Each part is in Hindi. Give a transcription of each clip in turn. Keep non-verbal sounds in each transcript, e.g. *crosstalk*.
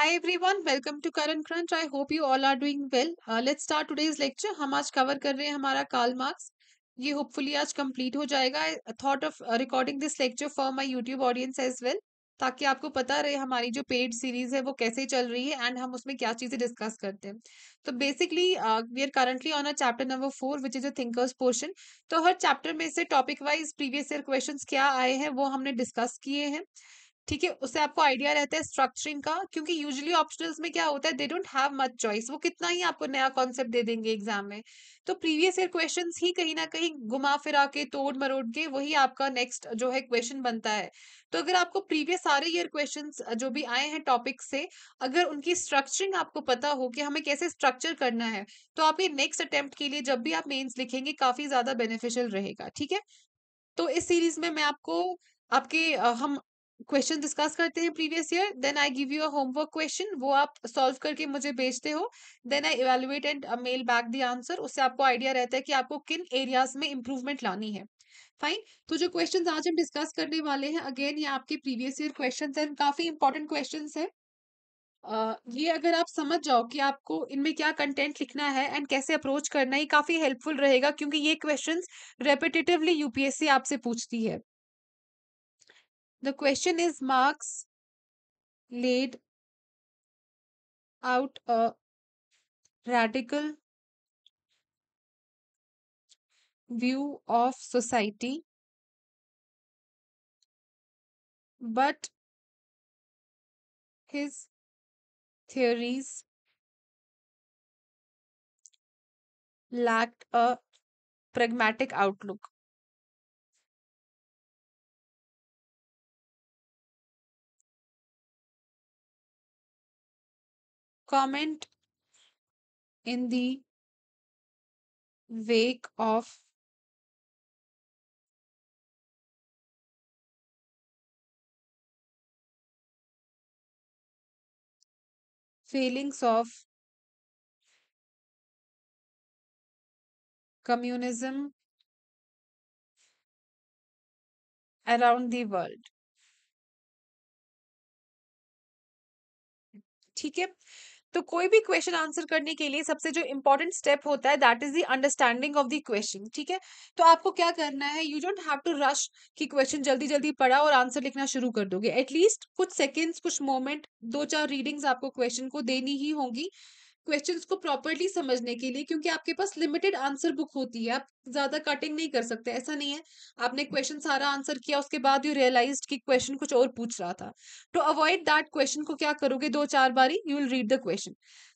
Hi everyone, welcome to Current Crunch. I hope you all are doing well. Uh, let's start today's lecture. हम आज कवर कर रहे हैं हमारा कार्ल मार्क्स ये होपफुली आज कम्प्लीट हो जाएगा I thought of recording this lecture for my YouTube audience as well ताकि आपको पता रहे हमारी जो पेड सीरीज है वो कैसे चल रही है एंड हम उसमें क्या चीजें डिस्कस करते हैं तो basically we are currently on a chapter number four which is a thinkers portion तो हर चैप्टर में से topic wise previous year question क्या आए हैं वो हमने डिस्कस किए हैं ठीक है उससे आपको आइडिया रहता है स्ट्रक्चरिंग का क्योंकि यूजुअली ऑप्शनल में क्या होता है they don't have much choice वो कितना ही आपको नया कॉन्सेप्ट दे देंगे एग्जाम में तो प्रीवियस ईयर क्वेश्चन ही कहीं ना कहीं घुमा फिरा के तोड़ मरोड़ के वही आपका नेक्स्ट जो है क्वेश्चन बनता है तो अगर आपको प्रीवियस सारे ईयर क्वेश्चन जो भी आए हैं टॉपिक से अगर उनकी स्ट्रक्चरिंग आपको पता हो कि हमें कैसे स्ट्रक्चर करना है तो आपके नेक्स्ट अटेम्प्ट के लिए जब भी आप मेन्स लिखेंगे काफी ज्यादा बेनिफिशियल रहेगा ठीक है तो इस सीरीज में मैं आपको आपके हम क्वेश्चन डिस्कस करते हैं previous year then I give you a homework question वो आप सॉल्व करके मुझे भेजते हो then I evaluate and mail back the answer उससे आपको आइडिया रहता है कि आपको किन एरियाज में इंप्रूवमेंट लानी है फाइन तो जो क्वेश्चन आज हम डिस्कस करने वाले हैं अगेन ये आपके प्रीवियस ईयर क्वेश्चन है काफी इंपॉर्टेंट क्वेश्चन है Uh, ये अगर आप समझ जाओ कि आपको इनमें क्या कंटेंट लिखना है एंड कैसे अप्रोच करना है काफी हेल्पफुल रहेगा क्योंकि ये क्वेश्चंस रेपिटेटिवली यूपीएससी आपसे पूछती है The question is Marx laid out a radical view of society, but his theories lacked a pragmatic outlook. comment in the wake of feelings of communism around the world ठीक है तो कोई भी क्वेश्चन आंसर करने के लिए सबसे जो इंपॉर्टेंट स्टेप होता है that is the understanding of the question ठीक है तो आपको क्या करना है you don't have to rush कि क्वेश्चन जल्दी जल्दी पढ़ा और आंसर लिखना शुरू कर दोगे एटलीस्ट कुछ सेकेंड्स कुछ मोमेंट दो चार रीडिंग्स आपको क्वेश्चन को देनी ही होंगी क्वेश्चंस को प्रॉपरली समझने के लिए क्योंकि आपके पास लिमिटेड आंसर बुक होती है आप ज्यादा कटिंग नहीं कर सकते ऐसा नहीं है आपने क्वेश्चन हम्म। सारा आंसर किया उसके बाद यू रियलाइज कि क्वेश्चन कुछ और पूछ रहा था टू अवॉइड दैट क्वेश्चन को क्या करोगे दो चार बारी you will read the question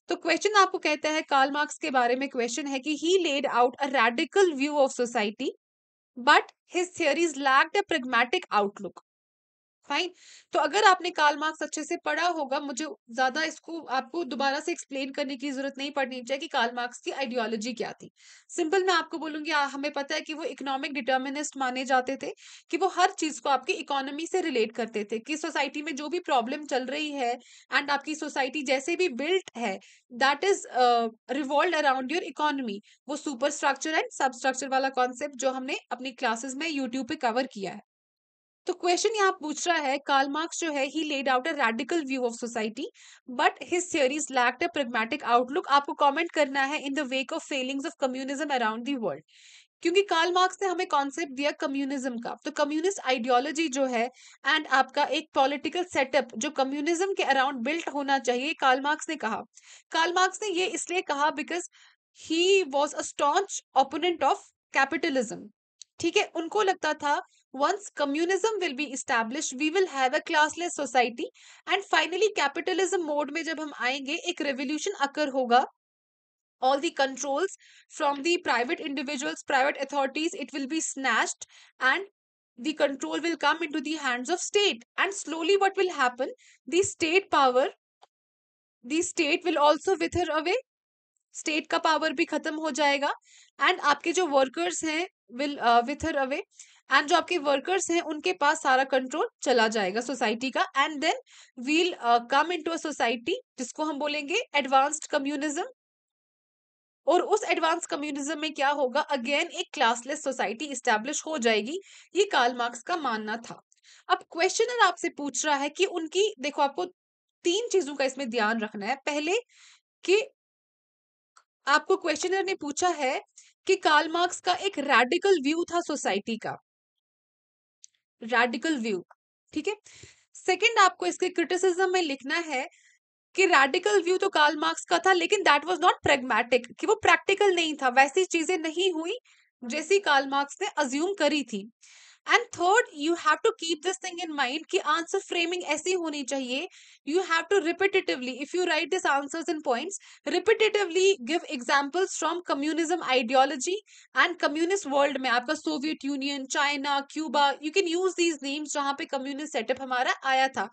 तो क्वेश्चन आपको कहता है कार्ल मार्क्स के बारे में क्वेश्चन है कि he laid out a radical view of society but his theories lacked a pragmatic outlook fine तो अगर आपने काल मार्क्स अच्छे से पढ़ा होगा मुझे ज्यादा इसको आपको दोबारा से एक्सप्लेन करने की जरूरत नहीं पड़नी चाहिए कि काल मार्क्स की आइडियोलॉजी क्या थी सिंपल मैं आपको बोलूंगी आ, हमें पता है कि वो इकोनॉमिक डिटर्मिनिस्ट माने जाते थे कि वो हर चीज को आपकी इकोनॉमी से रिलेट करते थे कि सोसाइटी में जो भी प्रॉब्लम चल रही है एंड आपकी सोसाइटी जैसे भी बिल्ट है that is revolve around your economy वो superstructure and substructure वाला कॉन्सेप्ट जो हमने अपनी क्लासेस में यूट्यूब पे कवर किया है तो क्वेश्चन यहाँ पूछ रहा है कार्ल मार्क्स जो है he laid out a radical view of society but his theories lacked a pragmatic outlook आपको कमेंट करना है in the wake of failings of communism around the world क्योंकि कार्ल मार्क्स ने हमें कॉन्सेप्ट दिया कम्युनिज्म का तो कम्युनिस्ट आइडियोलॉजी जो है एंड आपका एक पॉलिटिकल सेटअप जो कम्युनिज्म के अराउंड बिल्ट होना चाहिए कार्ल मार्क्स ने कहा कार्ल मार्क्स ने ये इसलिए कहा because he was a staunch opponent of capitalism ठीक है उनको लगता था Once communism will be established, we will have a classless society. And finally, capitalism mode में जब हम आएंगे एक revolution occur होगा all the controls from the private individuals, private authorities, it will be snatched and the control will come into the hands of state. And slowly what will happen? The state power, the state will also wither away. State ka power bhi khatam ho jayega. And aapke jo workers hain will uh, wither away. And जो आपके वर्कर्स हैं उनके पास सारा कंट्रोल चला जाएगा सोसाइटी का and then will come into a society जिसको हम बोलेंगे एडवांस्ड कम्युनिज्म और उस एडवांस कम्युनिज्म में क्या होगा अगेन एक क्लासलेस सोसाइटी इस्टेब्लिश हो जाएगी ये कार्ल मार्क्स का मानना था अब क्वेश्चनर आपसे पूछ रहा है कि उनकी देखो आपको तीन चीजों का इसमें ध्यान रखना है पहले कि आपको क्वेश्चनर ने पूछा है कि कार्ल मार्क्स का एक रेडिकल व्यू था सोसाइटी का रेडिकल व्यू ठीक है सेकेंड आपको इसके क्रिटिसिज्म में लिखना है कि रेडिकल व्यू तो कार्ल मार्क्स का था लेकिन दैट वाज नॉट प्रेगमेटिक कि वो प्रैक्टिकल नहीं था वैसी चीजें नहीं हुई जैसी कार्ल मार्क्स ने अज्यूम करी थी and third you have to keep this thing in mind कि आंसर फ्रेमिंग ऐसी होनी चाहिए you have to repetitively if you write this answers in points repetitively give examples from communism ideology and communist world में आपका Soviet Union China Cuba you can use these names जहां पे कम्युनिस्ट सेटअप हमारा आया था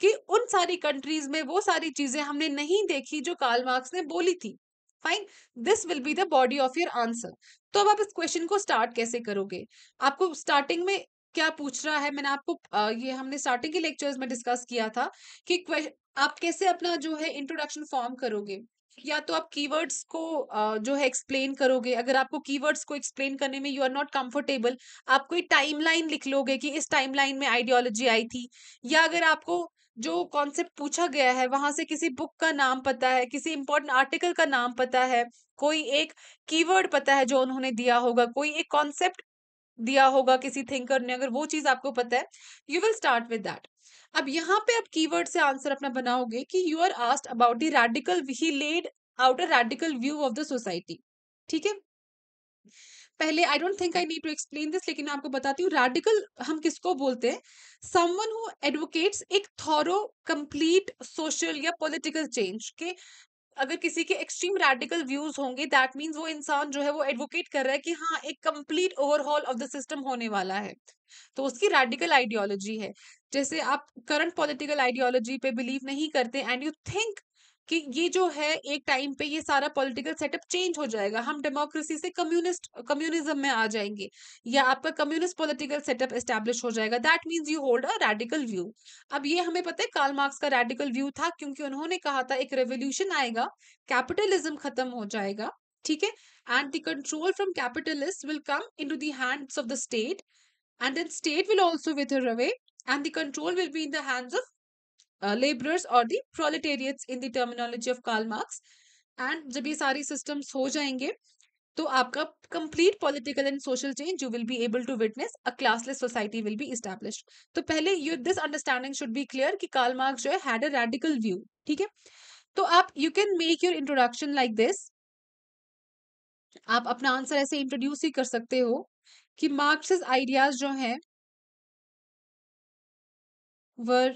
कि उन सारी कंट्रीज में वो सारी चीजें हमने नहीं देखी जो कार्ल मार्क्स ने बोली थी fine this will be the body of your answer तो अब आप इस क्वेश्चन को स्टार्ट कैसे करोगे आपको स्टार्टिंग में क्या पूछ रहा है मैंने आपको ये हमने स्टार्टिंग के लेक्चर्स में डिस्कस किया था कि आप कैसे अपना जो है इंट्रोडक्शन फॉर्म करोगे या तो आप कीवर्ड्स को जो है एक्सप्लेन करोगे अगर आपको कीवर्ड्स को एक्सप्लेन करने में यू आर नॉट कंफर्टेबल आप कोई टाइमलाइन लिख लोगे कि इस टाइमलाइन में आइडियोलॉजी आई थी या अगर आपको जो कॉन्सेप्ट पूछा गया है वहां से किसी बुक का नाम पता है किसी इंपॉर्टेंट आर्टिकल का नाम पता है कोई एक कीवर्ड पता है जो उन्होंने दिया होगा कोई एक कॉन्सेप्ट दिया होगा किसी थिंकर ने अगर वो चीज आपको पता है you will start with that अब यहाँ पे आप कीवर्ड से आंसर अपना बनाओगे कि you are asked about the radical he laid out a radical view of the society ठीक है पहले I don't think I need to explain this लेकिन आपको बताती हूँ रेडिकल हम किसको बोलते हैं समवन हु एडवोकेट्स एक थॉरो कंप्लीट सोशल या पॉलिटिकल चेंज के अगर किसी के एक्सट्रीम रेडिकल व्यूज होंगे दैट मीन्स वो इंसान जो है वो एडवोकेट कर रहा है कि हाँ एक complete overhaul of the system होने वाला है तो उसकी रेडिकल आइडियोलॉजी है जैसे आप करंट पॉलिटिकल आइडियोलॉजी पे बिलीव नहीं करते एंड यू थिंक कि ये जो है एक टाइम पे ये सारा पॉलिटिकल सेटअप चेंज हो जाएगा हम डेमोक्रेसी से कम्युनिस्ट कम्युनिज्म में आ जाएंगे या आपका कम्युनिस्ट पॉलिटिकल सेटअप एस्टेब्लिश हो जाएगा that means you hold a radical view अब ये हमें पता है कार्ल मार्क्स का रेडिकल व्यू था क्योंकि उन्होंने कहा था एक रेवोल्यूशन आएगा कैपिटलिज्म खत्म हो जाएगा ठीक है and the control from capitalist will come into hands of the state and then state will also wither away and the control will be in the hands of labourers uh, और or proletariats in the terminology of Karl Marx and जब ये सारी सिस्टम्स हो जाएंगे तो आपका complete political and social change you will be able to witness a classless society will be establish तो पहले you this understanding should be clear कि कार्ल मार्क्स जो है हैड अ रेडिकल व्यू ठीक है तो आप you can make your introduction like this आप अपना आंसर ऐसे इंट्रोड्यूस ही कर सकते हो कि मार्क्सिस आइडियाज जो हैं वर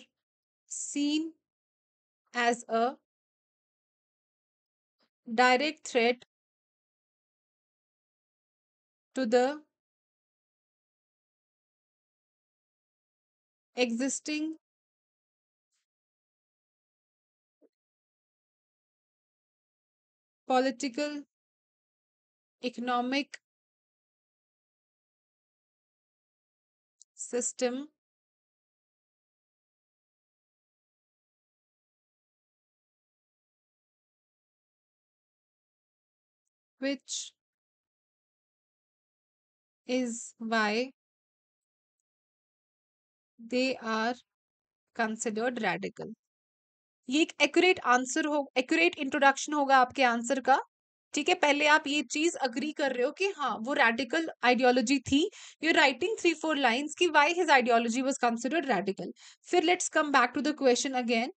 seen as a direct threat to the existing political, economic system which is why they are considered radical. ये एक एक्यूरेट आंसर हो एक्यूरेट इंट्रोडक्शन होगा आपके आंसर का ठीक है पहले आप ये चीज अग्री कर रहे हो कि हाँ वो रेडिकल आइडियोलॉजी थी you writing three four lines की why his ideology was considered radical फिर let's come back to the question again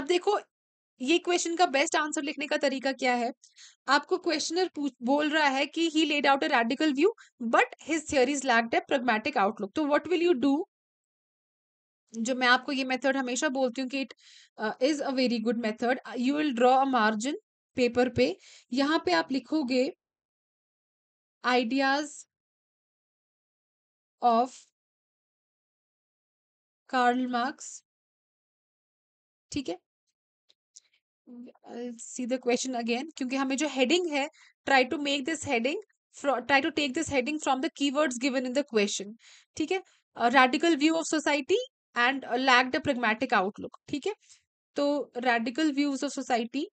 अब देखो ये क्वेश्चन का बेस्ट आंसर लिखने का तरीका क्या है आपको क्वेश्चनर बोल रहा है कि he laid out a radical view but his theories lacked a pragmatic outlook तो व्हाट विल यू डू जो मैं आपको ये मेथड हमेशा बोलती हूँ कि it is a very good method you will draw a margin paper पे यहाँ पे आप लिखोगे आइडियाज ऑफ कार्ल मार्क्स ठीक है सी द क्वेश्चन अगेन क्योंकि हमें जो हेडिंग है try to make this heading try to take this heading from the keywords given in the question ठीक है radical view of society and lack the pragmatic outlook ठीक है तो radical views of society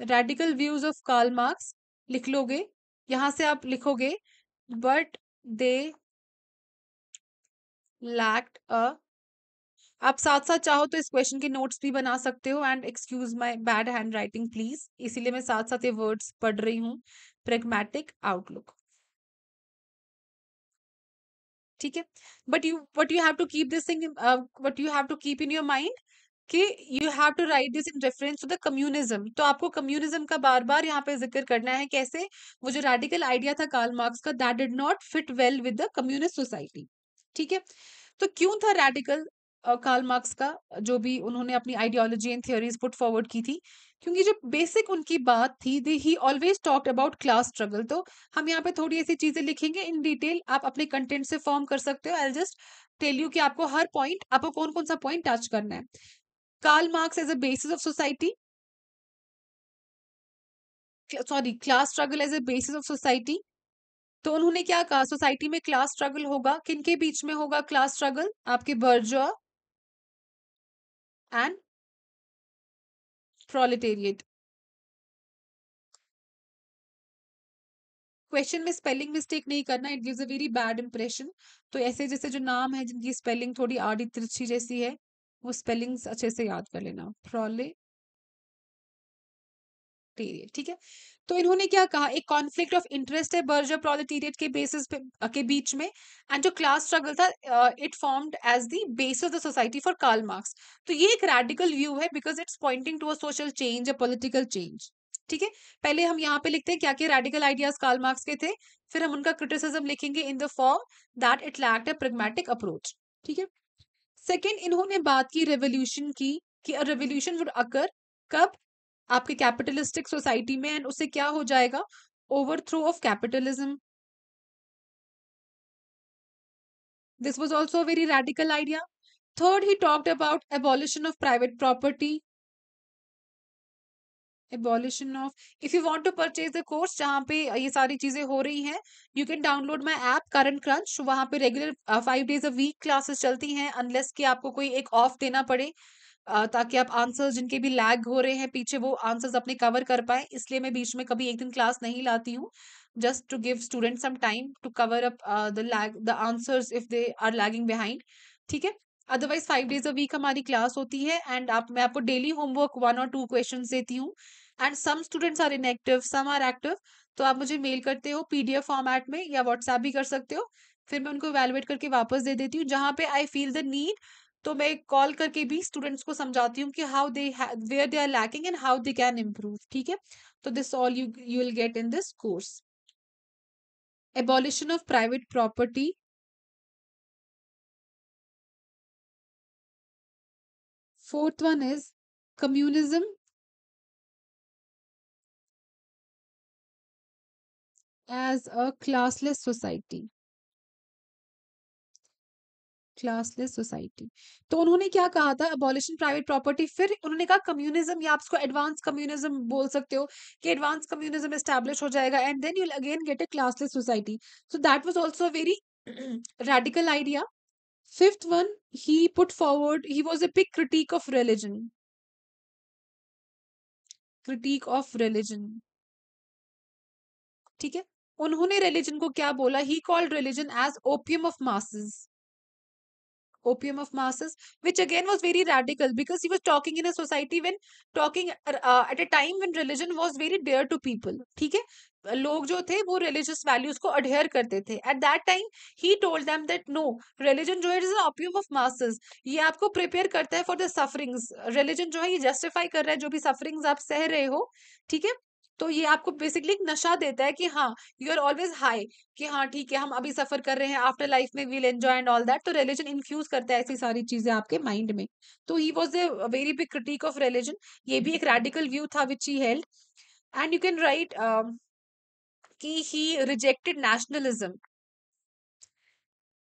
radical views of Karl Marx लिख लोगे यहां से आप लिखोगे बट दे लैक्ड अ आप साथ साथ चाहो तो इस क्वेश्चन के नोट्स भी बना सकते हो and excuse my bad handwriting please इसीलिए मैं साथ साथ ये वर्ड्स पढ़ रही हूँ प्रेगमेटिक आउटलुक ठीक है but you what you have to keep this thing what you have to keep in your mind कि you have to write this in reference to the communism तो आपको कम्युनिज्म का बार बार यहाँ पे जिक्र करना है कैसे वो जो रेडिकल आइडिया था कार्ल मार्क्स का that did not fit well with the communist society ठीक है तो क्यों था रेडिकल कार्ल मार्क्स का जो भी उन्होंने अपनी ideology and theories put forward की थी क्योंकि जो बेसिक उनकी बात थी they he always talked about class struggle तो हम यहाँ पे थोड़ी ऐसी चीजें लिखेंगे इन डिटेल आप अपने कंटेंट से फॉर्म कर सकते हो आई जस्ट टेल यू कि आपको हर पॉइंट आपको कौन कौन सा पॉइंट टच करना है Karl Marx as a basis of society sorry class struggle as a basis of society तो उन्होंने क्या कहा सोसाइटी में क्लास स्ट्रगल होगा किनके बीच में होगा क्लास स्ट्रगल आपके बर्जुआ and proletariat. क्वेश्चन में स्पेलिंग मिस्टेक नहीं करना it gives a very bad impression तो ऐसे जैसे जो नाम है जिनकी स्पेलिंग थोड़ी आड़ी तिरछी जैसी है वो स्पेलिंग्स अच्छे से याद कर लेना प्रोले प्रोलेटेरियट ठीक है तो इन्होंने क्या कहा एक कॉन्फ्लिक्ट ऑफ इंटरेस्ट है बर्जर प्रोलेटेरियट के बेसिस पे के बीच में एंड जो क्लास स्ट्रगल था it formed as the base of the society for Karl Marx तो ये एक रेडिकल व्यू है because it's pointing to a social change a political change ठीक है पहले हम यहाँ पे लिखते हैं क्या क्या रेडिकल आइडियाज कार्ल मार्क्स के थे फिर हम उनका क्रिटिसिज्म लिखेंगे in the form that it lacked a pragmatic approach ठीक है सेकेंड इन्होंने बात की रेवोल्यूशन की कि अ रेवोल्यूशन वुड अकर कब आपके कैपिटलिस्टिक सोसाइटी में एंड उससे क्या हो जाएगा overthrow of capitalism this was also a very radical idea third he talked about abolition of private property abolition of if you want to purchase the course जहाँ पे ये सारी चीजें हो रही हैं you can download my app current crunch वहाँ पे regular uh, five days a week classes चलती हैं unless कि आपको कोई एक off देना पड़े ताकि आप आंसर्स जिनके भी लैग हो रहे हैं पीछे वो आंसर्स अपने कवर कर पाए इसलिए मैं बीच में कभी एक दिन क्लास नहीं लाती हूँ just to give student some time to cover up the lag the answers if they are lagging behind ठीक है otherwise five days a week हमारी क्लास होती है एंड आप मैं आपको डेली होमवर्क वन और टू क्वेश्चन देती हूँ and some students are inactive some are active तो आप मुझे मेल करते हो पीडीएफ फॉर्मेट में या व्हाट्सएप भी कर सकते हो फिर मैं उनको वैल्युएट करके वापस दे देती हूँ जहाँ पे आई फील द नीड तो मैं कॉल करके भी स्टूडेंट्स को समझाती हूँ कि how they were they are lacking and how they can improve ठीक है तो this all you you will get in this course abolition of private property fourth one is communism as a classless society classless society तो उन्होंने क्या कहा था अबॉलिशन प्राइवेट प्रॉपर्टी फिर उन्होंने कहा कम्युनिज्म या आप एडवांस कम्युनिज्म बोल सकते हो कि एडवांस कम्युनिज्म एस्टैब्लिश हो जाएगा and then you'll again get a classless society so that was also very radical idea fifth one he put forward he was a big critic of religion critic of religion ठीक है उन्होंने रिलीजन को क्या बोला he called religion as opium of masses opium of masses which again was very radical because he was talking in a society when talking uh, at a time when religion was very dear to people theek hai लोग जो थे वो रिलीजियस वैल्यूज को अडेयर करते थे at that time he told them that no religion जो है ऑपियम ऑफ मासेस ये आपको प्रिपेयर करता है फॉर द सफरिंग्स रिलीजन जो है ये जस्टिफाई कर रहा है जो भी सफरिंग्स आप सह रहे हो ठीक है तो ये आपको बेसिकली नशा देता है कि हाँ यू आर ऑलवेज हाई कि हाँ ठीक है हम अभी सफर कर रहे हैं आफ्टर लाइफ में will enjoy and all that तो रिलीजन इन्फ्यूज करता है ऐसी सारी चीजें आपके माइंड में तो he was a very big critic of religion ये भी एक रेडिकल व्यू था which he held and you can write कि ही रिजेक्टेड नेशनलिज्म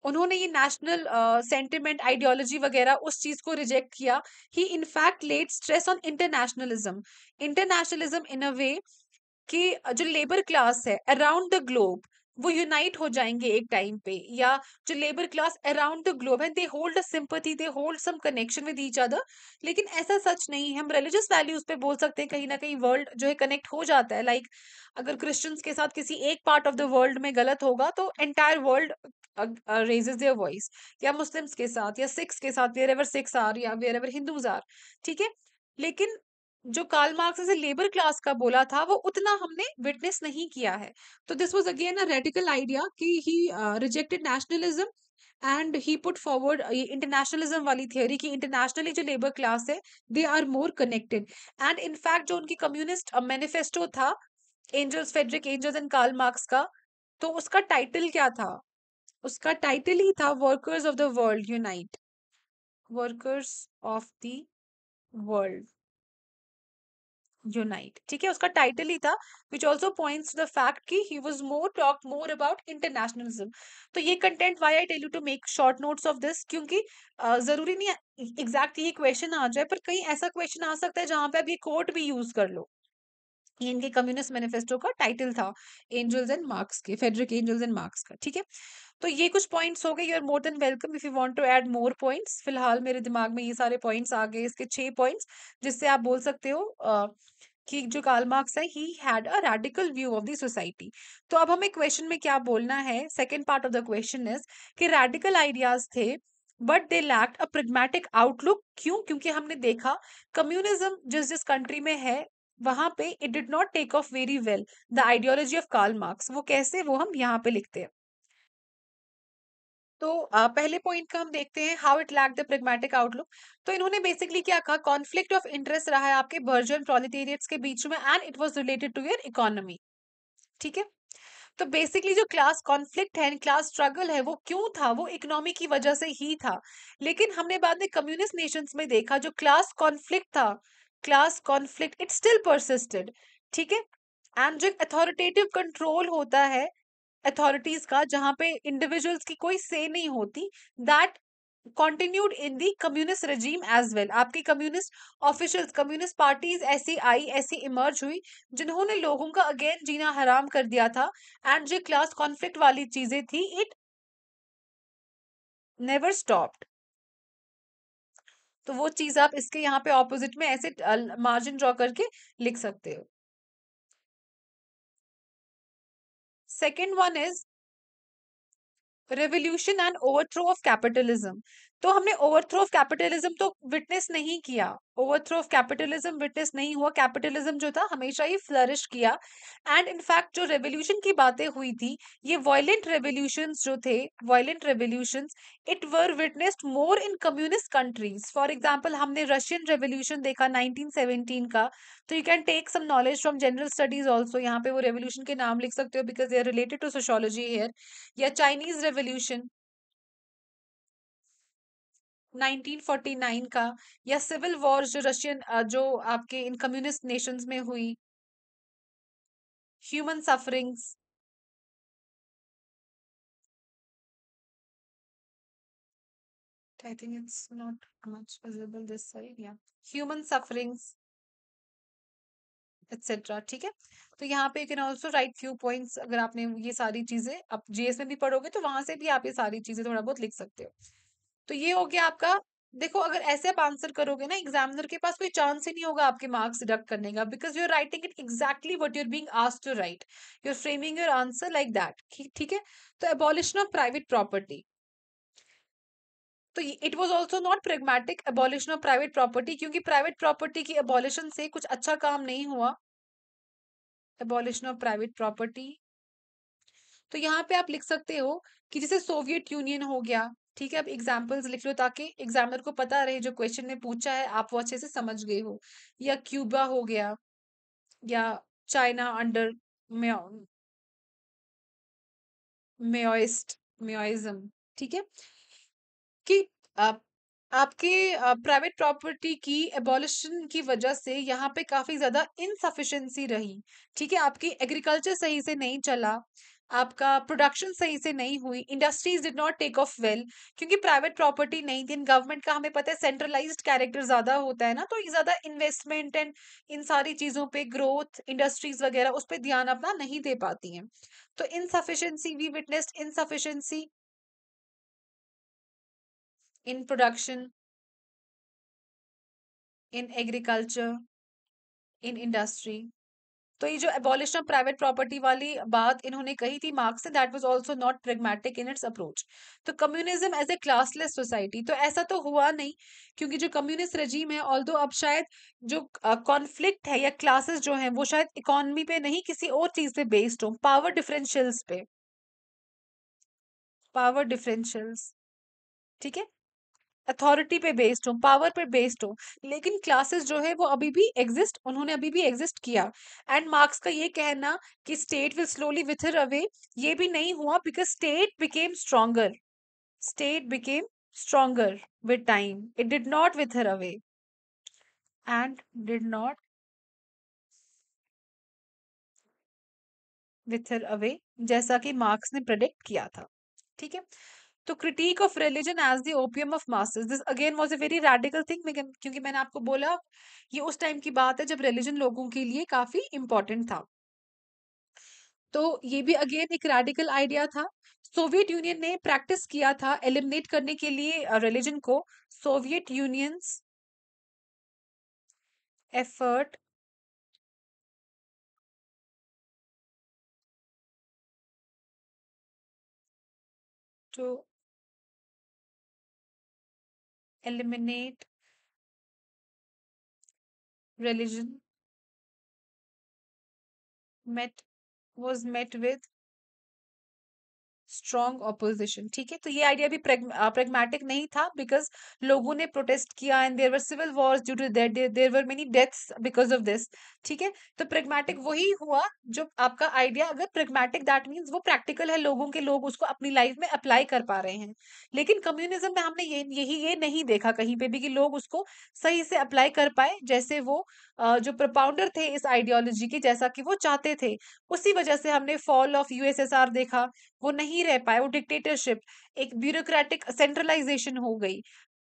उन्होंने ये नेशनल सेंटिमेंट आइडियोलॉजी वगैरह उस चीज को रिजेक्ट किया he in fact laid stress on internationalism internationalism in a way कि जो लेबर क्लास है अराउंड द ग्लोब वो यूनाइट हो जाएंगे एक टाइम पे या जो labour class around the globe है they hold a sympathy they hold some connection with each other लेकिन ऐसा सच नहीं है हम रिलीजियस वैल्यूज पे बोल सकते हैं कहीं ना कहीं वर्ल्ड जो है कनेक्ट हो जाता है लाइक like, अगर क्रिश्चियंस के साथ किसी एक पार्ट ऑफ द वर्ल्ड में गलत होगा तो entire world raises their voice या मुस्लिम्स के साथ या सिक्स के साथ वेयर एवर सिक्स आर या वेयर एवर हिंदूज आर ठीक है लेकिन जो कार्ल मार्क्स ने लेबर क्लास का बोला था वो उतना हमने विटनेस नहीं किया है तो this was again a radical idea कि he rejected nationalism and he put forward ये इंटरनेशनलिज्म वाली थियोरी कि इंटरनेशनली जो लेबर क्लास है they are more connected and in fact जो उनकी कम्युनिस्ट मैनिफेस्टो uh, था Engels Friedrich Engels and Karl Marx का तो उसका टाइटल क्या था उसका टाइटल ही था workers of the world unite workers of the world unite ठीक है उसका टाइटल ही था which also point the fact की he was more talk more about internationalism तो ये content why I tell you to make short notes of this क्योंकि जरूरी नहीं एग्जैक्ट ये क्वेश्चन आ जाए पर कहीं ऐसा क्वेश्चन आ सकता है जहां पे अब ये कोट भी यूज कर लो इनके कम्युनिस्ट मैनिफेस्टो का टाइटल था एंजल्स एंड मार्क्स के फेडरिक एंजल्स एंड मार्क्स का ठीक है तो ये कुछ पॉइंट्स हो गए you are more than welcome if you want to add more points फिलहाल मेरे दिमाग में ये सारे पॉइंट्स आ गए इसके छह पॉइंट्स जिससे आप बोल सकते हो कि जो कार्ल मार्क्स है he had a radical view of the society तो अब हमें क्वेश्चन में क्या बोलना है second part of the question is कि रेडिकल आइडियाज थे but they lacked a pragmatic outlook क्यों क्योंकि हमने देखा कम्युनिज्म जिस जिस कंट्री में है वहां पे it did not take off very well the ideology of Karl Marx वो कैसे वो हम यहाँ पे लिखते हैं तो पहले पॉइंट का हम देखते हैं how it lack the pragmatic outlook तो इन्होंने बेसिकली क्या कहा कॉन्फ्लिक्ट ऑफ इंटरेस्ट रहा है आपके बर्जन प्रोलिटेरियट्स के बीच में and it was related to your economy ठीक है तो बेसिकली जो क्लास कॉन्फ्लिक्ट है क्लास स्ट्रगल है वो क्यों था वो इकोनॉमी की वजह से ही था लेकिन हमने बाद में कम्युनिस्ट नेशंस में देखा जो क्लास कॉन्फ्लिक्ट था class conflict it still persisted ठीक है एंड जो अथॉरिटेटिव कंट्रोल होता है अथॉरिटीज का जहां पे इंडिविजुअल्स की कोई से नहीं होती that continued in the communist regime as well आपकी कम्युनिस्ट ऑफिशियल्स कम्युनिस्ट पार्टीज ऐसी आई ऐसी इमर्ज हुई जिन्होंने लोगों का अगेन जीना हराम कर दिया था एंड जो क्लास कॉन्फ्लिक्ट वाली चीजें थी इट नेवर स्टॉप्ड तो वो चीज आप इसके यहाँ पे ऑपोजिट में ऐसे मार्जिन ड्रॉ करके लिख सकते हो second one is revolution and overthrow of capitalism तो हमने ओवरथ्रो ऑफ कैपिटलिज्म तो विटनेस नहीं किया ओवरथ्रो ऑफ कैपिटलिज्म विटनेस नहीं हुआ कैपिटलिज्म जो था हमेशा ही फ्लरिश किया एंड इनफैक्ट जो रेवोल्यूशन की बातें हुई थी ये वॉयलेंट रेवोल्यूशन जो थे violent revolution it were witnessed more in communist countries for example हमने रशियन रेवोल्यूशन देखा सेवनटीन का तो you can take some knowledge from general studies also यहाँ पे वो रेवोल्यूशन के नाम लिख सकते हो because they are related to sociology here या चाइनीज रेवोल्यूशन 1949 का या सिविल वॉर जो रशियन जो आपके इन कम्युनिस्ट नेशंस में हुई human sufferings I think it's not much visible this side या ह्यूमन सफरिंग्स etc. ठीक है तो यहाँ पे you can also write few points अगर आपने ये सारी चीजें आप जीएस में भी पढ़ोगे तो वहां से भी आप ये सारी चीजें थोड़ा बहुत लिख सकते हो तो ये हो गया आपका देखो अगर ऐसे आप आंसर करोगे ना एग्जामिनर के पास कोई चांस ही नहीं होगा आपके मार्क्स डिडक्ट करने का because you are writing it exactly what you're being asked to write you're framing your answer like that ठीक है तो एबॉलिशन ऑफ प्राइवेट प्रॉपर्टी तो it was also not pragmatic abolition of private property क्योंकि प्राइवेट प्रॉपर्टी की एबॉलिशन से कुछ अच्छा काम नहीं हुआ एबॉलिशन ऑफ प्राइवेट प्रॉपर्टी तो यहाँ पे आप लिख सकते हो कि जैसे सोवियत यूनियन हो गया ठीक है अब एग्जाम्पल्स लिख लो ताकि एग्जामिनर को पता रहे जो क्वेश्चन ने पूछा है आप वो अच्छे से समझ गए हो या क्यूबा हो गया या चाइना अंडर ठीक है कि आप आपके प्राइवेट प्रॉपर्टी की एबोलिशन की वजह से यहाँ पे काफी ज्यादा इनसफिशेंसी रही ठीक है आपकी एग्रीकल्चर सही से नहीं चला आपका प्रोडक्शन सही से नहीं हुई industries did not take off well क्योंकि प्राइवेट प्रॉपर्टी नहीं थी गवर्नमेंट का हमें पता है सेंट्रलाइज्ड कैरेक्टर ज्यादा होता है ना तो ये ज्यादा इन्वेस्टमेंट एंड इन सारी चीजों पे ग्रोथ इंडस्ट्रीज वगैरह उस पर ध्यान अपना नहीं दे पाती हैं तो insufficiency we witnessed insufficiency in production in agriculture in industry तो ये जो एबॉलिशन ऑफ प्राइवेट प्रॉपर्टी वाली बात इन्होंने कही थी मार्क्स ने that was also not pragmatic in its approach तो communism as a classless society तो ऐसा तो हुआ नहीं क्योंकि जो कम्युनिस्ट रजीम है ऑल अब शायद जो कॉन्फ्लिक्ट uh, है या क्लासेस जो हैं वो शायद इकोनमी पे नहीं किसी और चीज पे बेस्ड हो पावर डिफरेंशियल्स पे पावर डिफरेंशियल्स ठीक है अथॉरिटी पे बेस्ड हो पावर पे बेस्ड हो लेकिन क्लासेस जो है वो अभी भी एग्जिस्ट उन्होंने अभी भी एग्जिस्ट किया एंड मार्क्स का ये कहना कि state will slowly wither away ये भी नहीं हुआ because state became stronger state became stronger with time it did not wither away and did not wither away जैसा कि मार्क्स ने प्रेडिक्ट किया था ठीक है तो critique of religion as the opium of masters this again was a very radical thing क्योंकि मैंने आपको बोला ये उस टाइम की बात है जब रिलीजन लोगों के लिए काफी इंपॉर्टेंट था तो ये भी अगेन एक रेडिकल आइडिया था सोवियत यूनियन ने प्रैक्टिस किया था एलिमिनेट करने के लिए रिलीजन को Soviet Union's effort to eliminate religion met was met with strong opposition ठीक है तो ये आइडिया भी प्रेगमेटिक नहीं था बिकॉज लोगों ने प्रोटेस्ट किया and there were civil wars due to that there were many deaths because of this ठीक है तो प्रेगमेटिक वही हुआ जो आपका आइडिया अगर प्रेगमेटिक दैट मीन्स वो प्रैक्टिकल है लोगों के लोग उसको अपनी लाइफ में अप्लाई कर पा रहे हैं लेकिन कम्युनिज्म में हमने ये यही ये नहीं देखा कहीं पे भी कि लोग उसको सही से अप्लाई कर पाए जैसे वो जो प्रपाउंडर थे इस आइडियोलॉजी के जैसा कि वो चाहते थे उसी वजह से हमने फॉल ऑफ यूएसएसआर देखा वो नहीं रह पाए वो डिक्टेटरशिप एक ब्यूरोक्रेटिक सेंट्रलाइजेशन हो गई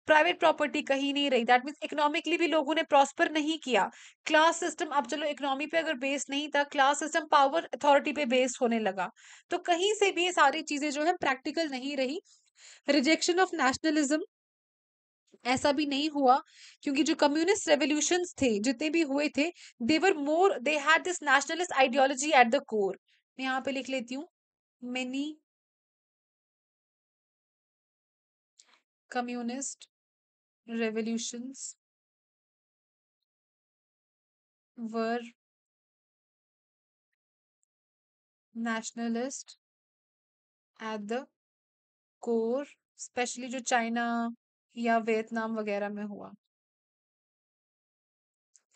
प्राइवेट प्रॉपर्टी कहीं नहीं रही दैट मीन्स इकोनॉमिकली भी लोगों ने प्रॉस्पर नहीं किया क्लास सिस्टम अब चलो इकोनॉमी पे अगर बेस्ड नहीं था क्लास सिस्टम पावर अथॉरिटी पे बेस्ड होने लगा तो कहीं से भी ये सारी चीजें जो है प्रैक्टिकल नहीं रही रिजेक्शन ऑफ नेशनलिज्म ऐसा भी नहीं हुआ क्योंकि जो कम्युनिस्ट रेवोल्यूशन थे जितने भी हुए थे they were more they had this nationalist ideology at the core मैं यहाँ पे लिख लेती हूँ many communist revolutions were nationalist at the core especially जो चाइना या वियतनाम वगैरह में हुआ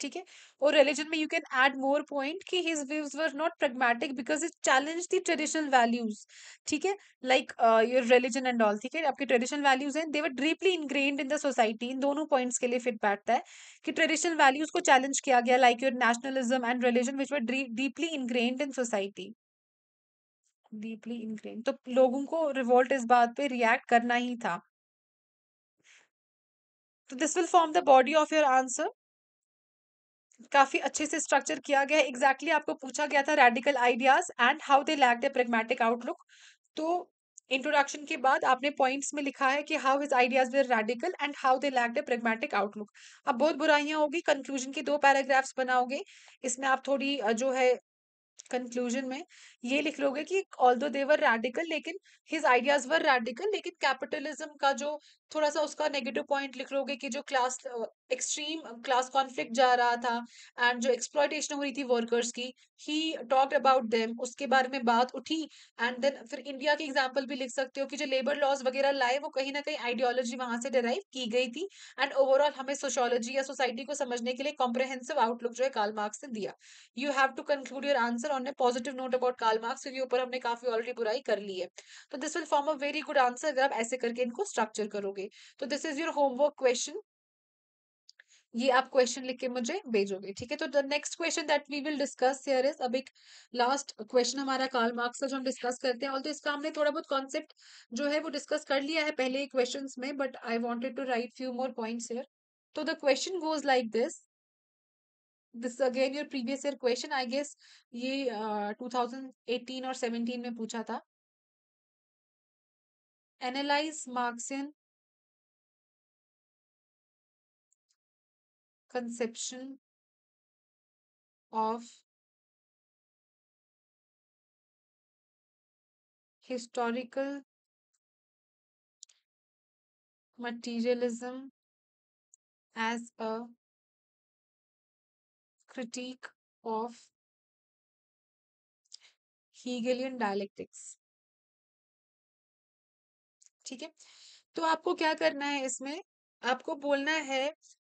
ठीक है और रिलीजन में you can add more point कि his views were not pragmatic because it challenge the traditional values ठीक है like your religion and all ठीक है आपके ट्रेडिशनल वैल्यूज हैं they were deeply ingrained in the society इन दोनों पॉइंट्स के लिए फिट बैठता है कि ट्रेडिशनल वैल्यूज को चैलेंज किया गया like your nationalism and religion which were deeply ingrained in society deeply ingrained तो लोगों को रिवोल्ट इस बात पे रिएक्ट करना ही था तो this will form the body of your answer काफी अच्छे से स्ट्रक्चर किया गया है एग्जैक्टली आपको पूछा गया था radical ideas and how they lack the pragmatic outlook तो इंट्रोडक्शन के बाद आपने पॉइंट्स में लिखा है कि how his ideas were radical and how they lack the pragmatic outlook अब बहुत बुराइयां होगी कंक्लूजन के दो पैराग्राफ्स बनाओगे इसमें आप थोड़ी जो है कंक्लूजन में ये लिख लोगे कि ऑल दो देवर रेडिकल लेकिन हिज आइडियाज वर रेडिकल लेकिन कैपिटलिज्म का जो थोड़ा सा उसका नेगेटिव पॉइंट लिख लोगे कि जो क्लास एक्सट्रीम क्लास कॉन्फ्लिक्ट जा रहा था एंड जो एक्सप्लॉयटेशन हो रही थी वर्कर्स की ही टॉक अबाउट देम उसके बारे में बात उठी एंड देन फिर इंडिया की एग्जाम्पल भी लिख सकते हो कि जो लेबर लॉज वगैरह लाए वो कहीं ना कहीं आइडियोलॉजी वहां से डिराइव की गई थी एंड ओवरऑल हमें सोशोलॉजी या सोसाइटी को समझने के लिए कॉम्प्रहेंसिव आउटलुक जो है काल मार्क्स ने दिया you have to conclude your answer on a positive note about Karl Marx क्योंकि ऊपर हमने काफी ऑलरेडी बुराई कर ली है तो this will form a very good answer अगर आप ऐसे करके इनको स्ट्रक्चर करोगे करोगे तो this is your homework question ये आप क्वेश्चन लिख के मुझे भेजोगे ठीक है तो the next question that we will discuss here is अब एक लास्ट क्वेश्चन हमारा काल मार्क्स का जो हम डिस्कस करते हैं ऑल तो इसका हमने थोड़ा बहुत कॉन्सेप्ट जो है वो डिस्कस कर लिया है पहले क्वेश्चन में but I wanted to write few more point here तो the question goes like this this again your previous year question I guess ये टू थाउजेंड एटीन और सेवनटीन में पूछा था analyse Marxian conception of historical materialism as a critique of hegelian dialectics ठीक है तो आपको क्या करना है इसमें आपको बोलना है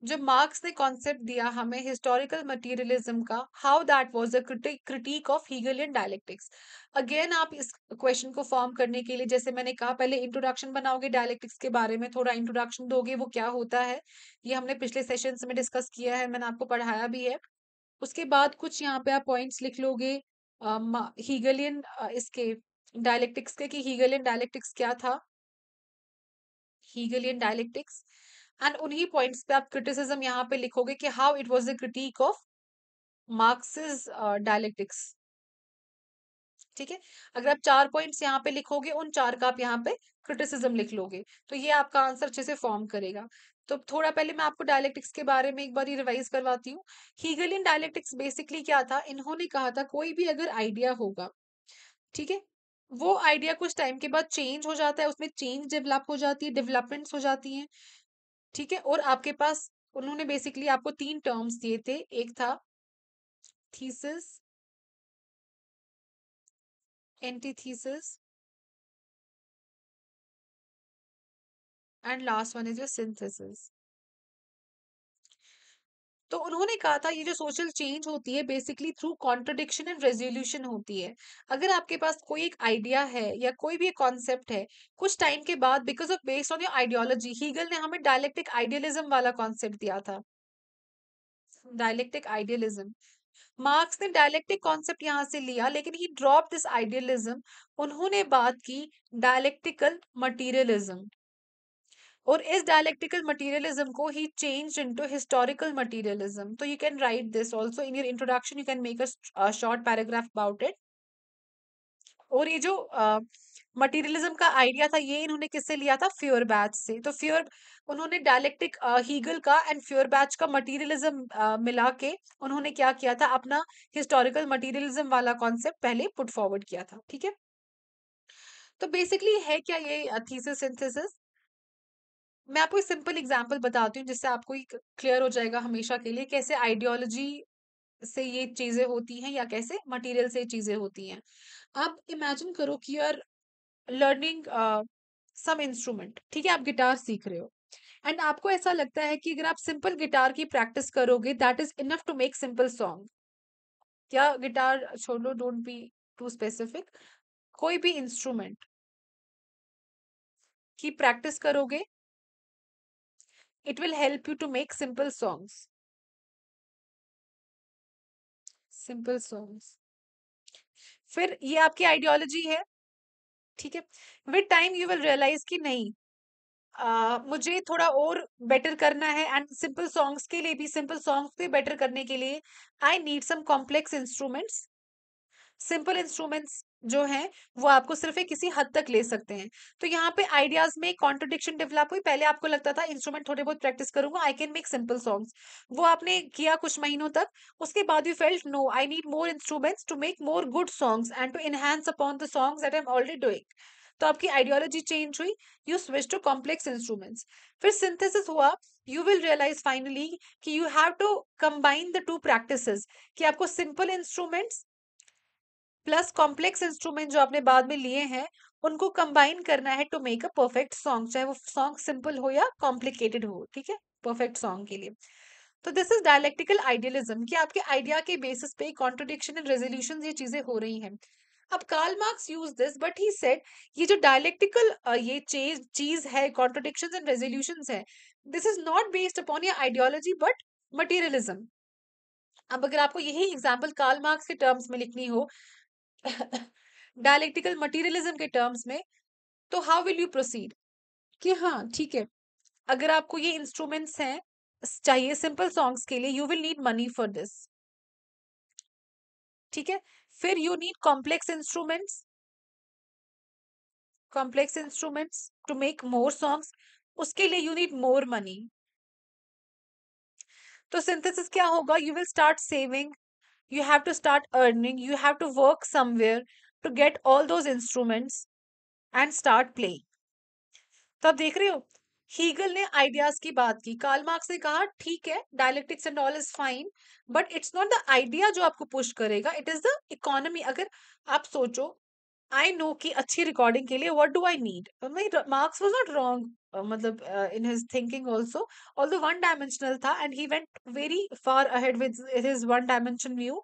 जो मार्क्स ने कॉन्सेप्ट दिया हमें हिस्टोरिकल मटेरियलिज्म का how that was a critique of Hegelian dialectics again आप इस क्वेश्चन को फॉर्म करने के लिए जैसे मैंने कहा पहले इंट्रोडक्शन बनाओगे डायलेक्टिक्स के बारे में थोड़ा इंट्रोडक्शन दोगे वो क्या होता है ये हमने पिछले सेशन में डिस्कस किया है मैंने आपको पढ़ाया भी है उसके बाद कुछ यहाँ पे आप पॉइंट्स लिख लोगे हीगलियन इसके डायलेक्टिक्स के कि हीगलियन डायलेक्टिक्स क्या था हीगलियन डायलेक्टिक्स एंड उन्हीं पॉइंट्स पे आप क्रिटिसिज्म यहाँ पे लिखोगे कि how it was the critique of Marxist dialectics ठीक है अगर आप चार पॉइंट्स यहाँ पे लिखोगे उन चार का आप यहाँ पे क्रिटिसिज्म लिख लोगे तो ये आपका आंसर अच्छे से फॉर्म करेगा तो थोड़ा पहले मैं आपको डायलेक्टिक्स के बारे में एक बार रिवाइज करवाती हूँ हीगलियन डायलेक्टिक्स बेसिकली क्या था इन्होंने कहा था कोई भी अगर आइडिया होगा ठीक है वो आइडिया कुछ टाइम के बाद चेंज हो जाता है उसमें चेंज डेवलप हो जाती है डेवलपमेंट्स हो जाती हैं ठीक है और आपके पास उन्होंने बेसिकली आपको तीन टर्म्स दिए थे एक था thesis antithesis and last one is your synthesis तो उन्होंने कहा था ये जो सोशल चेंज होती है basically through contradiction and resolution होती है अगर आपके पास कोई एक आइडिया है या कोई भी एक कॉन्सेप्ट है कुछ टाइम के बाद because of based on your ideology Hegel ने हमें डायलेक्टिक आइडियलिज्म वाला कॉन्सेप्ट दिया था डायलेक्टिक आइडियलिज्म मार्क्स ने डायलेक्टिक कॉन्सेप्ट यहाँ से लिया लेकिन ही ड्रॉप दिस आइडियलिज्म उन्होंने बात की डायलेक्टिकल मटीरियलिज्म और इस डायलेक्टिकल मटीरियलिज्म को ही चेंज इनटू हिस्टोरिकल मटीरियलिज्म तो you can write this also in your introduction you can make a short paragraph about it और ये जो मटीरियलिज्म uh, का आइडिया था ये इन्होंने किससे लिया था फ्योर बैच से तो फ्योर उन्होंने डायलेक्टिक हीगल uh, का एंड फ्योर बैच का मटीरियलिज्म uh, मिला के उन्होंने क्या किया था अपना हिस्टोरिकल मटीरियलिज्म वाला कॉन्सेप्ट पहले पुट फॉरवर्ड किया था ठीक है तो बेसिकली है क्या ये थीसिस सिंथेसिस मैं आपको सिंपल एग्जाम्पल बताती हूँ जिससे आपको क्लियर हो जाएगा हमेशा के लिए कैसे आइडियोलॉजी से ये चीजें होती हैं या कैसे मटेरियल से चीजें होती हैं आप इमेजिन करो कि you are learning some instrument ठीक है आप गिटार सीख रहे हो एंड आपको ऐसा लगता है कि अगर आप सिंपल गिटार की प्रैक्टिस करोगे that is enough to make simple song क्या गिटार छोड़ लो डोंट बी टू स्पेसिफिक कोई भी इंस्ट्रूमेंट की प्रैक्टिस करोगे It will help you to make simple songs. Simple songs फिर ये आपकी आइडियोलॉजी है ठीक है with time you will realise कि नहीं Uh, मुझे थोड़ा और बेटर करना है एंड सिंपल सॉन्ग्स के लिए भी सिंपल सॉन्ग्स के बेटर करने के लिए I need some complex instruments simple instruments जो है वो आपको सिर्फ एक किसी हद तक ले सकते हैं तो यहाँ पे आइडियाज में कॉन्ट्रोडिक्शन डेवलप हुई पहले आपको लगता था इंस्ट्रूमेंट थोड़े बहुत प्रैक्टिस करूंगा I can make simple songs वो आपने किया कुछ महीनों तक उसके बाद you felt no I need more instruments to make more good songs and to enhance upon the songs at I'm already doing तो आपकी आइडियोलॉजी चेंज हुई you switch to complex instruments फिर सिंथेसिस हुआ यू विल रियलाइज फाइनली कि you have to combine the two practices कि आपको simple instruments plus complex instrument जो आपने बाद में लिए हैं उनको कंबाइन करना है to make a perfect song चाहे वो सॉन्ग सिंपल हो या कॉम्प्लिकेटेड हो ठीक है परफेक्ट सॉन्ग के लिए तो दिस इज डायलेक्टिकल आइडियलिज्म कि आपके आइडिया के बेसिस पे कॉन्ट्रोडिक्शन एंड रेजोल्यूशन ये चीजें हो रही हैं अब Karl Marx use this but he said ये जो डायलेक्टिकल ये चीज है कॉन्ट्रोडिक्शन एंड रेजोल्यूशन है this is not based upon ये आइडियोलॉजी बट मटीरियलिज्म अब अगर आपको यही एग्जाम्पल कार्ल मार्क्स के टर्म्स में लिखनी हो डायलेक्टिकल *laughs* मटीरियलिज्म के टर्म्स में तो हाउ विल यू प्रोसीड कि हाँ ठीक है अगर आपको ये इंस्ट्रूमेंट्स हैं चाहिए सिंपल सॉन्ग्स के लिए you will need money for this ठीक है फिर you need complex instruments complex instruments to make more songs उसके लिए यू नीड मोर मनी तो सिंथेसिस क्या होगा you will start saving you have to start earning you have to work somewhere to get all those instruments and start playing तो आप देख रहे हो हीगल ने आइडियाज की बात की कार्ल मार्क्स ने कहा ठीक है dialectics and all is fine but it's not the idea जो आपको पुश करेगा इट इज द इकोनॉमी अगर आप सोचो आई नो की अच्छी रिकॉर्डिंग के लिए what do I need Marx was not wrong मतलब in his thinking also although one dimensional था and he went very far ahead with his one dimension view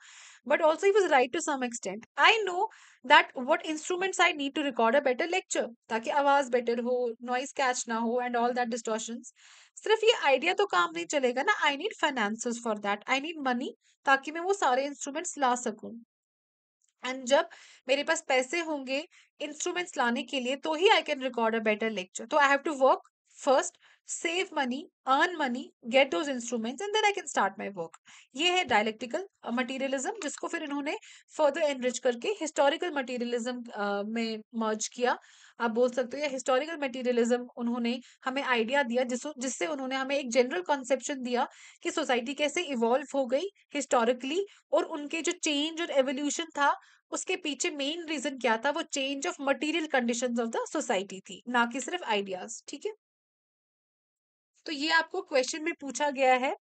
but also he was right to some extent I know that what instruments I need to record a better lecture ताकि आवाज बेटर हो नॉइज कैच ना हो एंड ऑल दैट डिस्टोशन सिर्फ ये आइडिया तो काम नहीं चलेगा ना I need finance for that I need money ताकि मैं वो सारे इंस्ट्रूमेंट्स ला सकूँ एंड जब मेरे पास पैसे होंगे इंस्ट्रूमेंट्स लाने के लिए तो ही I can record a better lecture तो I have to work first save money, earn money, get those instruments, and then I can start my work. ये है dialectical materialism जिसको फिर इन्होंने further enrich करके historical materialism uh, में merge किया आप बोल सकते हो या historical materialism उन्होंने हमें idea दिया जिस जिससे उन्होंने हमें एक general conception दिया कि society कैसे evolve हो गई historically और उनके जो change और evolution था उसके पीछे मेन रीजन क्या था वो change of material conditions of the society थी ना कि सिर्फ आइडियाज ठीक है तो ये आपको क्वेश्चन में पूछा गया है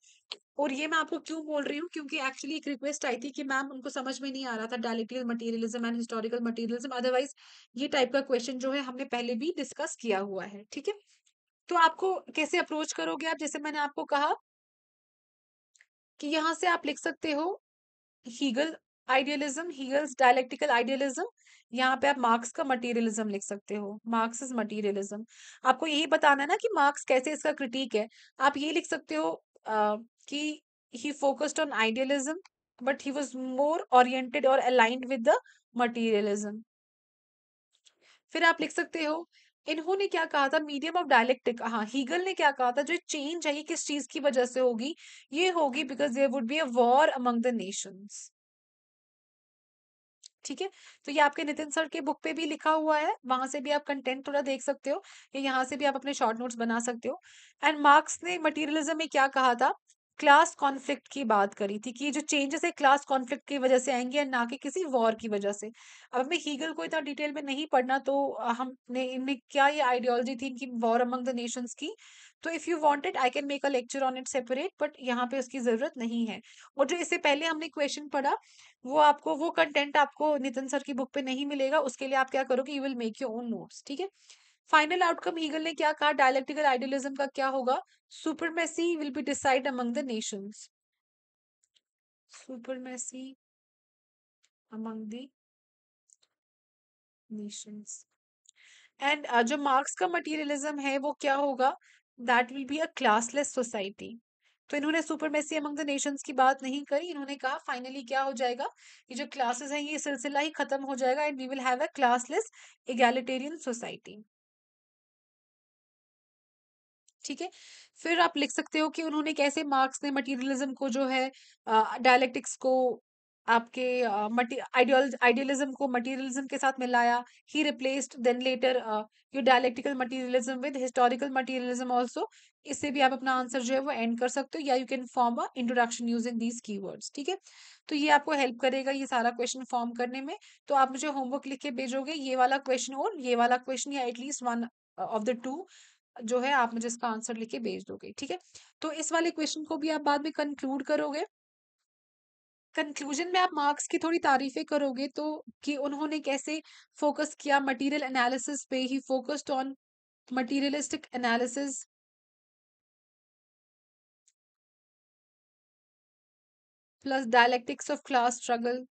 और ये मैं आपको क्यों बोल रही हूँ क्योंकि एक्चुअली एक रिक्वेस्ट आई थी कि मैम उनको समझ में नहीं आ रहा था dialectical materialism and historical materialism otherwise ये टाइप का क्वेश्चन जो है हमने पहले भी डिस्कस किया हुआ है ठीक है तो आपको कैसे अप्रोच करोगे आप जैसे मैंने आपको कहा कि यहां से आप लिख सकते हो Hegel idealism Hegel's dialectical idealism यहाँ पे आप मार्क्स का मटेरियलिज्म लिख सकते हो मार्क्स इज मटीरियलिज्म आपको यही बताना है ना कि मार्क्स कैसे इसका क्रिटिक है आप ये लिख सकते हो uh, कि he focused on idealism but he was more oriented और अलाइंड विद द मटीरियलिज्म फिर आप लिख सकते हो इन्होंने क्या कहा था मीडियम ऑफ डायलेक्टिक हाँ हीगल ने क्या कहा था जो चेंज है ये किस चीज की वजह से होगी ये होगी because there would be a war among the nations ठीक है तो ये आपके नितिन सर के बुक पे भी लिखा हुआ है वहां से भी आप कंटेंट थोड़ा देख सकते हो या यहाँ से भी आप अपने शॉर्ट नोट्स बना सकते हो एंड मार्क्स ने मटेरियलिज्म में क्या कहा था क्लास कॉन्फ्लिक्ट की बात करी थी कि जो चेंजेस है क्लास कॉन्फ्लिक्ट की वजह से आएंगे ना कि किसी वॉर की वजह से अब हमें हीगल को इतना डिटेल में नहीं पढ़ना तो हमने इनमें क्या ये आइडियोलॉजी थी इनकी वॉर अमंग द नेशंस की तो if you wanted I can make a lecture on it separate but यहाँ पे उसकी ज़रूरत नहीं है और जो इससे पहले हमने क्वेश्चन पढ़ा वो आपको वो कंटेंट आपको नितिन सर की बुक पे नहीं मिलेगा उसके लिए आप क्या करोगे you will make your own notes ठीक है फाइनल आउटकम हीगल ने क्या कहा डायलेक्टिकल आइडियलिज्म का क्या होगा supremacy will be decide among the nation supremacy among the nations and जो मार्क्स का मटीरियलिज्म है वो क्या होगा that will be a classless society तो इन्होंने सुपरमेसी अमंग द नेशंस की बात नहीं करी इन्होंने कहा फाइनली क्या हो जाएगा ये जो क्लासेस हैं ये सिलसिला ही खत्म हो जाएगा and we will have a classless egalitarian society ठीक है फिर आप लिख सकते हो कि उन्होंने कैसे मार्क्स ने मटीरियलिज्म को जो है डायलेक्टिक्स को आपके आइडियलिज्म को मटीरियलिज्म के साथ मिलाया he replaced then later your dialectical materialism with historical materialism also इससे भी आप अपना आंसर जो है वो एंड कर सकते हो या you can form a introduction using these keywords ठीक है तो ये आपको हेल्प करेगा ये सारा क्वेश्चन फॉर्म करने में तो आप मुझे होमवर्क लिख के भेजोगे ये वाला क्वेश्चन और ये वाला क्वेश्चन या at least one of the two जो है आप मुझे इसका आंसर लिख के भेज दोगे ठीक है तो इस वाले क्वेश्चन को भी आप बाद में कंक्लूड करोगे कंक्लूजन में आप मार्क्स की थोड़ी तारीफें करोगे तो कि उन्होंने कैसे फोकस किया मटेरियल एनालिसिस पे he focused on materialistic analysis plus dialectics of class struggle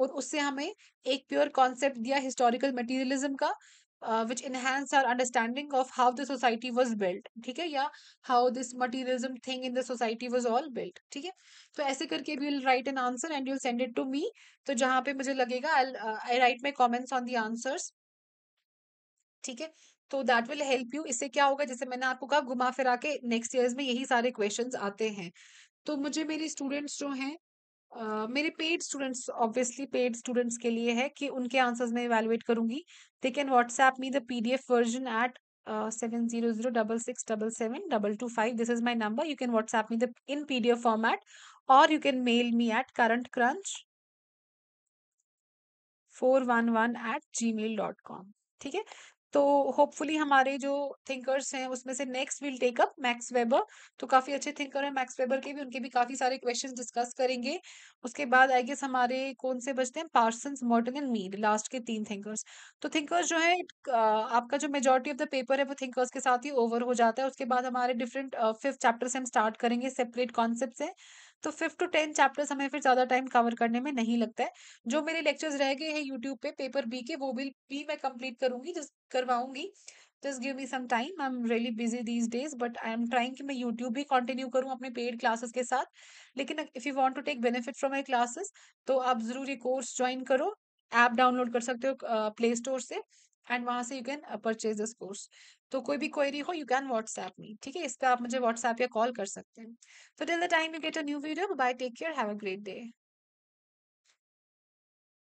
और उससे हमें एक प्योर कॉन्सेप्ट दिया हिस्टोरिकल मटीरियलिज्म का which enhance our understanding of how the society was built ठीक है या how this materialism thing in the society was all built ठीक है तो ऐसे करके we will write an answer and you'll send it to me तो जहाँ पे मुझे लगेगा I right my comments on the answers ठीक है तो दैट विल हेल्प यू इससे क्या होगा जैसे मैंने आपको कहा घुमा फिरा के नेक्स्ट ईयर में यही सारे क्वेश्चन आते हैं तो मुझे मेरी स्टूडेंट्स जो हैं मेरे paid students obviously paid students के लिए है कि उनके आंसर्स मैं इवेलुएट करूंगी they can WhatsApp me the PDF version at seven zero zero double six double seven double two five this is my number you can WhatsApp me the in PDF format और you can mail me at current crunch four one one at gmail dot com ठीक है तो होपफुली हमारे जो थिंकर्स हैं उसमें से next will take up Max Weber तो काफी अच्छे थिंकर हैं मैक्स वेबर के भी उनके भी काफी सारे क्वेश्चन डिस्कस करेंगे उसके बाद आई गेस हमारे कौन से बचते हैं Parson Merton and Mead last के तीन थिंकर्स तो थिंकर्स जो है आपका जो मेजोरिटी ऑफ द पेपर है वो थिंकर्स के साथ ही ओवर हो जाता है उसके बाद हमारे डिफरेंट फिफ्थ चैप्टर से हम स्टार्ट करेंगे सेपरेट कॉन्सेप्ट से तो फिफ्थ टू टेंथ चैप्टर्स हमें फिर ज्यादा टाइम कवर करने में नहीं लगता है जो मेरे लेक्चर्स रह गए हैं यूट्यूब पे पेपर बी के वो बिल भी मैं कंप्लीट करूंगी जिस करवाऊंगी just give me some time I am really busy these days but I am trying कि मैं यूट्यूब भी कंटिन्यू करूँ अपने पेड क्लासेस के साथ लेकिन if you want to take benefit from my classes तो आप ज़रूर ये कोर्स ज्वाइन करो ऐप डाउनलोड कर सकते हो प्ले स्टोर से एंड वहाँ से you can purchase this course तो कोई भी क्वेरी हो यू कैन व्हाट्सएप मी ठीक है इस पर आप मुझे व्हाट्सएप हम्म। या कॉल कर सकते हैं तो till the time you get a new video bye take care have a great day